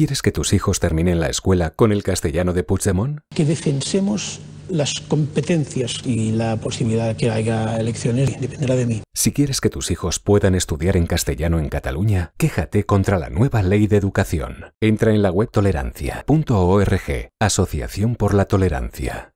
¿Quieres que tus hijos terminen la escuela con el castellano de Puigdemont? Que defensemos las competencias y la posibilidad que haya elecciones dependerá de mí. Si quieres que tus hijos puedan estudiar en castellano en Cataluña, quéjate contra la nueva ley de educación. Entra en la web tolerancia.org, Asociación por la Tolerancia.